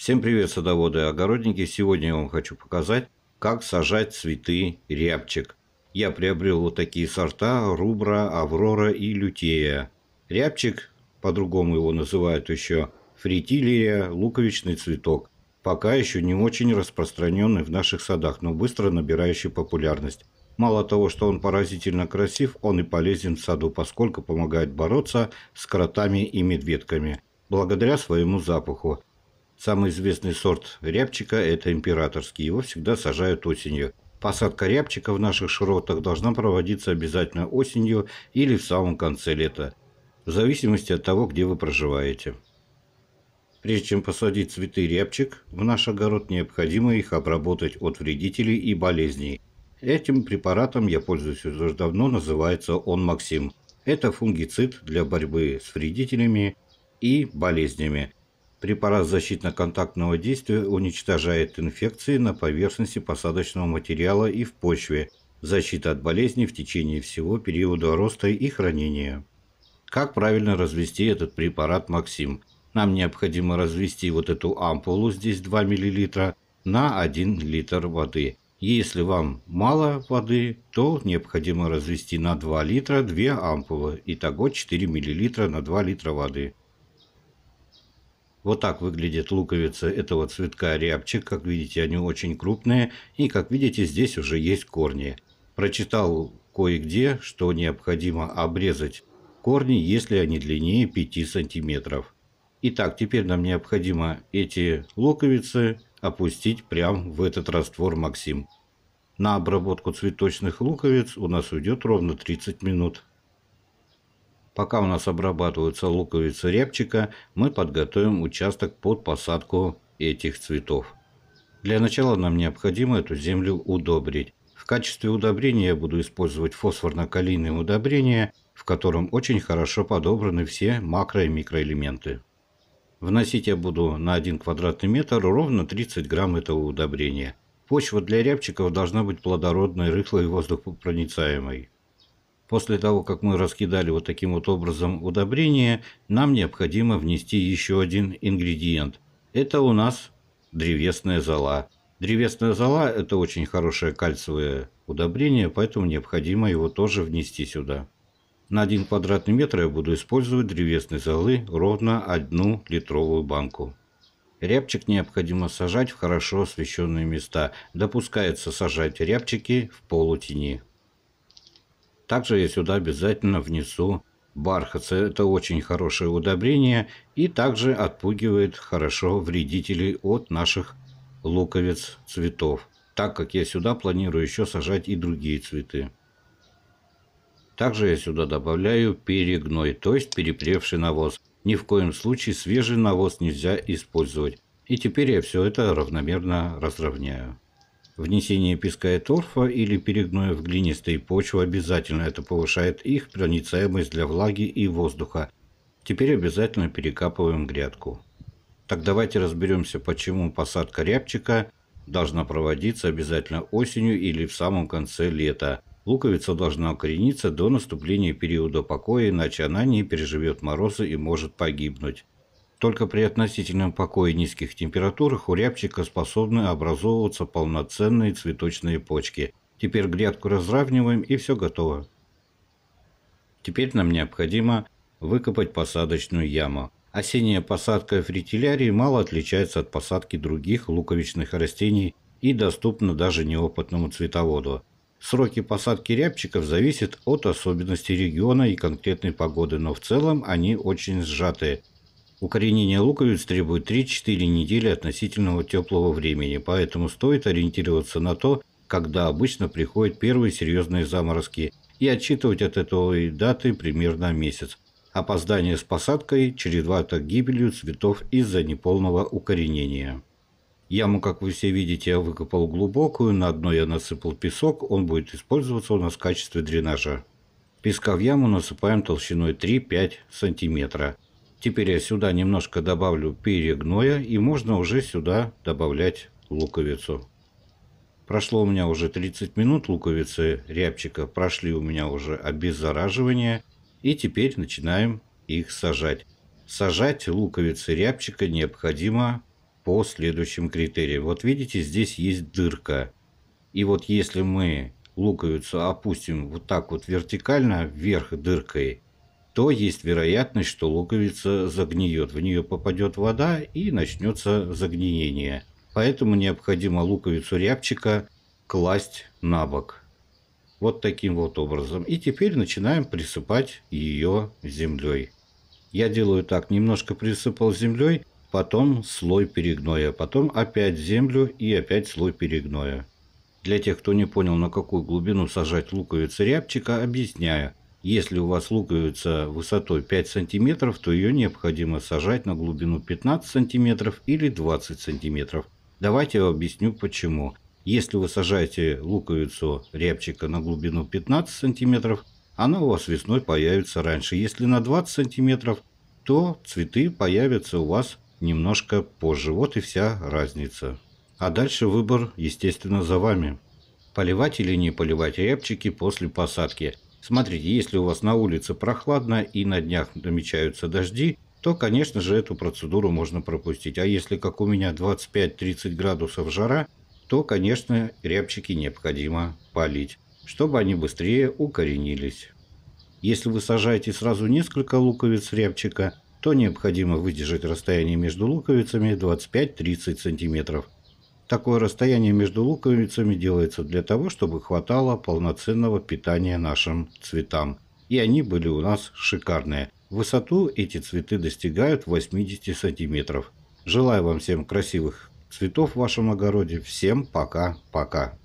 Всем привет, садоводы и огородники! Сегодня я вам хочу показать, как сажать цветы рябчик. Я приобрел вот такие сорта рубра, аврора и лютея. Рябчик, по-другому его называют еще фритилия, луковичный цветок. Пока еще не очень распространенный в наших садах, но быстро набирающий популярность. Мало того, что он поразительно красив, он и полезен в саду, поскольку помогает бороться с кротами и медведками, благодаря своему запаху. Самый известный сорт рябчика – это императорский. Его всегда сажают осенью. Посадка рябчика в наших широтах должна проводиться обязательно осенью или в самом конце лета, в зависимости от того, где вы проживаете. Прежде чем посадить цветы рябчик, в наш огород необходимо их обработать от вредителей и болезней. Этим препаратом я пользуюсь уже давно, называется он Максим. Это фунгицид для борьбы с вредителями и болезнями. Препарат защитно-контактного действия уничтожает инфекции на поверхности посадочного материала и в почве, защита от болезней в течение всего периода роста и хранения. Как правильно развести этот препарат Максим? Нам необходимо развести вот эту ампулу, здесь 2 мл, на 1 литр воды. Если вам мало воды, то необходимо развести на 2 литра 2 ампулы, итого 4 мл на 2 литра воды. Вот так выглядит луковица этого цветка рябчик. Как видите, они очень крупные. И, как видите, здесь уже есть корни. Прочитал кое-где, что необходимо обрезать корни, если они длиннее 5 сантиметров. Итак, теперь нам необходимо эти луковицы опустить прямо в этот раствор Максим. На обработку цветочных луковиц у нас уйдет ровно 30 минут. Пока у нас обрабатываются луковицы репчика, мы подготовим участок под посадку этих цветов. Для начала нам необходимо эту землю удобрить. В качестве удобрения я буду использовать фосфорно-калийное удобрение, в котором очень хорошо подобраны все макро- и микроэлементы. Вносить я буду на 1 квадратный метр ровно 30 грамм этого удобрения. Почва для рябчиков должна быть плодородной, рыхлой и воздухопроницаемой. После того, как мы раскидали вот таким вот образом удобрение, нам необходимо внести еще один ингредиент. Это у нас древесная зола. Древесная зола – это очень хорошее кальциевое удобрение, поэтому необходимо его тоже внести сюда. На 1 квадратный метр я буду использовать древесной золы ровно одну литровую банку. Рябчик необходимо сажать в хорошо освещенные места. Допускается сажать рябчики в полутени. Также я сюда обязательно внесу бархатца. Это очень хорошее удобрение и также отпугивает хорошо вредителей от наших луковиц цветов, так как я сюда планирую еще сажать и другие цветы. Также я сюда добавляю перегной, то есть перепревший навоз. Ни в коем случае свежий навоз нельзя использовать. И теперь я все это равномерно разровняю. Внесение песка и торфа или перегноя в глинистые почвы обязательно. Это повышает их проницаемость для влаги и воздуха. Теперь обязательно перекапываем грядку. Так давайте разберемся, почему посадка рябчика должна проводиться обязательно осенью или в самом конце лета. Луковица должна укорениться до наступления периода покоя, иначе она не переживет морозы и может погибнуть. Только при относительном покое и низких температурах у рябчика способны образовываться полноценные цветочные почки. Теперь грядку разравниваем и все готово. Теперь нам необходимо выкопать посадочную яму. Осенняя посадка фритиллярии мало отличается от посадки других луковичных растений и доступна даже неопытному цветоводу. Сроки посадки рябчиков зависят от особенностей региона и конкретной погоды, но в целом они очень сжатые. Укоренение луковиц требует 3-4 недели относительного теплого времени, поэтому стоит ориентироваться на то, когда обычно приходят первые серьезные заморозки, и отчитывать от этой даты примерно месяц. Опоздание с посадкой чревато гибелью цветов из-за неполного укоренения. Яму, как вы все видите, я выкопал глубокую, на дно я насыпал песок, он будет использоваться у нас в качестве дренажа. Песка в яму насыпаем толщиной 3-5 сантиметра. Теперь я сюда немножко добавлю перегноя и можно уже сюда добавлять луковицу. Прошло у меня уже 30 минут луковицы рябчика, прошли у меня уже обеззараживание и теперь начинаем их сажать. Сажать луковицы рябчика необходимо по следующим критериям. Вот видите, здесь есть дырка. И вот если мы луковицу опустим вот так вот вертикально вверх дыркой, то есть вероятность, что луковица загниет. В нее попадет вода и начнется загниение. Поэтому необходимо луковицу рябчика класть на бок. Вот таким вот образом. И теперь начинаем присыпать ее землей. Я делаю так, немножко присыпал землей, потом слой перегноя, потом опять землю и опять слой перегноя. Для тех, кто не понял, на какую глубину сажать луковицы рябчика, объясняю. Если у вас луковица высотой 5 см, то ее необходимо сажать на глубину 15 см или 20 см. Давайте я объясню почему. Если вы сажаете луковицу рябчика на глубину 15 см, она у вас весной появится раньше. Если на 20 см, то цветы появятся у вас немножко позже. Вот и вся разница. А дальше выбор, естественно, за вами. Поливать или не поливать рябчики после посадки – Смотрите, если у вас на улице прохладно и на днях намечаются дожди, то, конечно же, эту процедуру можно пропустить. А если, как у меня, 25-30 градусов жара, то, конечно, рябчики необходимо полить, чтобы они быстрее укоренились. Если вы сажаете сразу несколько луковиц рябчика, то необходимо выдержать расстояние между луковицами 25-30 сантиметров. Такое расстояние между луковицами делается для того, чтобы хватало полноценного питания нашим цветам. И они были у нас шикарные. высоту эти цветы достигают 80 сантиметров. Желаю вам всем красивых цветов в вашем огороде. Всем пока-пока.